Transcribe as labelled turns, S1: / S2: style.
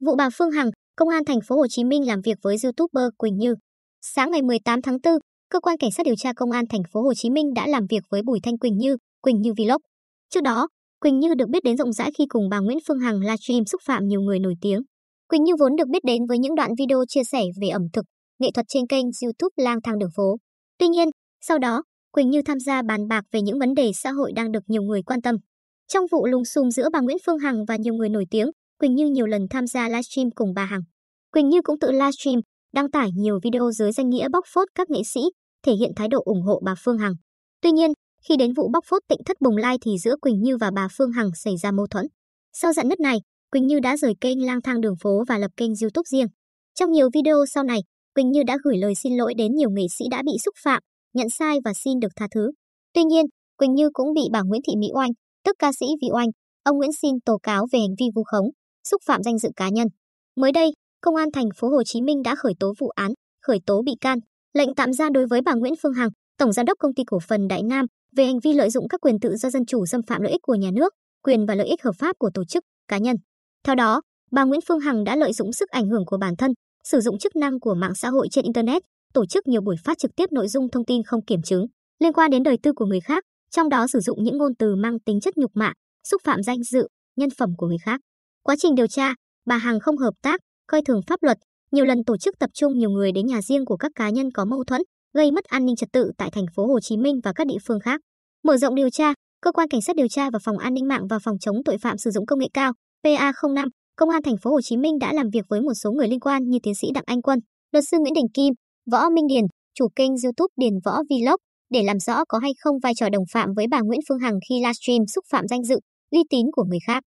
S1: Vụ bà Phương Hằng, Công an thành phố Hồ Chí Minh làm việc với YouTuber Quỳnh Như. Sáng ngày 18 tháng 4, cơ quan cảnh sát điều tra Công an thành phố Hồ Chí Minh đã làm việc với Bùi Thanh Quỳnh Như, Quỳnh Như Vlog. Trước đó, Quỳnh Như được biết đến rộng rãi khi cùng bà Nguyễn Phương Hằng livestream xúc phạm nhiều người nổi tiếng. Quỳnh Như vốn được biết đến với những đoạn video chia sẻ về ẩm thực, nghệ thuật trên kênh YouTube Lang thang đường phố. Tuy nhiên, sau đó, Quỳnh Như tham gia bàn bạc về những vấn đề xã hội đang được nhiều người quan tâm. Trong vụ lùng xùm giữa bà Nguyễn Phương Hằng và nhiều người nổi tiếng, Quỳnh Như nhiều lần tham gia livestream cùng bà Hằng. Quỳnh Như cũng tự livestream, đăng tải nhiều video dưới danh nghĩa bóc phốt các nghệ sĩ, thể hiện thái độ ủng hộ bà Phương Hằng. Tuy nhiên, khi đến vụ bóc phốt tịnh thất bùng lai thì giữa Quỳnh Như và bà Phương Hằng xảy ra mâu thuẫn. Sau dạn nứt này, Quỳnh Như đã rời kênh lang thang đường phố và lập kênh YouTube riêng. Trong nhiều video sau này, Quỳnh Như đã gửi lời xin lỗi đến nhiều nghệ sĩ đã bị xúc phạm, nhận sai và xin được tha thứ. Tuy nhiên, Quỳnh Như cũng bị bà Nguyễn Thị Mỹ Oanh, tức ca sĩ Vị Oanh, ông Nguyễn xin tố cáo về hành vi vu khống, xúc phạm danh dự cá nhân. Mới đây, Công an thành phố Hồ Chí Minh đã khởi tố vụ án, khởi tố bị can, lệnh tạm giam đối với bà Nguyễn Phương Hằng, tổng giám đốc công ty cổ phần Đại Nam về hành vi lợi dụng các quyền tự do dân chủ xâm phạm lợi ích của nhà nước, quyền và lợi ích hợp pháp của tổ chức, cá nhân. Theo đó, bà Nguyễn Phương Hằng đã lợi dụng sức ảnh hưởng của bản thân, sử dụng chức năng của mạng xã hội trên internet, tổ chức nhiều buổi phát trực tiếp nội dung thông tin không kiểm chứng liên quan đến đời tư của người khác, trong đó sử dụng những ngôn từ mang tính chất nhục mạ, xúc phạm danh dự, nhân phẩm của người khác. Quá trình điều tra, bà Hằng không hợp tác, coi thường pháp luật, nhiều lần tổ chức tập trung nhiều người đến nhà riêng của các cá nhân có mâu thuẫn, gây mất an ninh trật tự tại thành phố Hồ Chí Minh và các địa phương khác. Mở rộng điều tra, cơ quan cảnh sát điều tra và phòng an ninh mạng và phòng chống tội phạm sử dụng công nghệ cao PA05, công an thành phố Hồ Chí Minh đã làm việc với một số người liên quan như tiến sĩ Đặng Anh Quân, luật sư Nguyễn Đình Kim, Võ Minh Điền, chủ kênh YouTube Điền Võ Vlog để làm rõ có hay không vai trò đồng phạm với bà Nguyễn Phương Hằng khi livestream xúc phạm danh dự, uy tín của người khác.